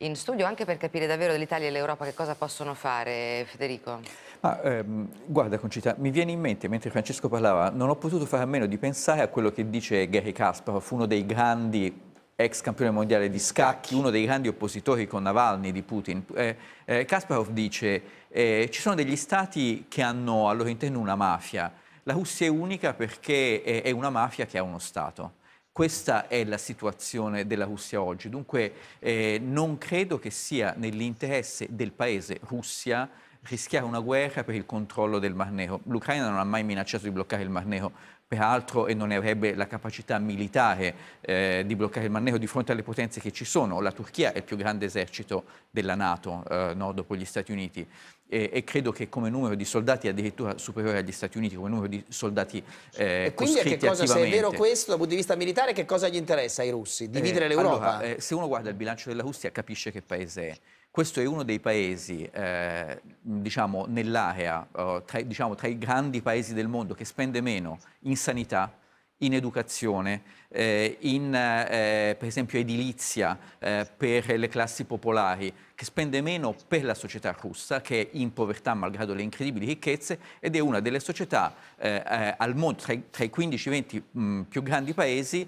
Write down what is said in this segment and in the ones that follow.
in studio anche per capire davvero dell'Italia e l'Europa che cosa possono fare, Federico? Ma, ehm, guarda Concita, mi viene in mente, mentre Francesco parlava, non ho potuto fare a meno di pensare a quello che dice Gary Kasparov, uno dei grandi ex campione mondiale di scacchi, uno dei grandi oppositori con Navalny di Putin. Eh, eh, Kasparov dice eh, ci sono degli stati che hanno al loro interno una mafia, la Russia è unica perché è, è una mafia che ha uno Stato. Questa è la situazione della Russia oggi, dunque eh, non credo che sia nell'interesse del paese Russia rischiare una guerra per il controllo del Mar Nero. L'Ucraina non ha mai minacciato di bloccare il Mar Nero, peraltro, e non avrebbe la capacità militare eh, di bloccare il Mar Nero di fronte alle potenze che ci sono. La Turchia è il più grande esercito della Nato, eh, no, dopo gli Stati Uniti. E, e, credo che come numero di soldati addirittura superiore agli Stati Uniti, come numero di soldati eh, e quindi che cosa, se è vero questo dal punto di vista militare, che cosa gli interessa ai russi? Dividere eh, l'Europa? Allora, eh, se uno guarda il bilancio della Russia capisce che paese è. Questo è uno dei paesi, eh, diciamo, nell'area, tra, diciamo, tra i grandi paesi del mondo che spende meno in sanità, in educazione, eh, in eh, per esempio edilizia eh, per le classi popolari, che spende meno per la società russa, che è in povertà malgrado le incredibili ricchezze, ed è una delle società eh, eh, al mondo, tra, tra i 15-20 mm, più grandi paesi,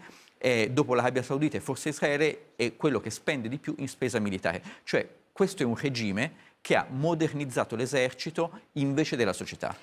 dopo l'Arabia Saudita e forse Israele, è quello che spende di più in spesa militare. Cioè questo è un regime che ha modernizzato l'esercito invece della società.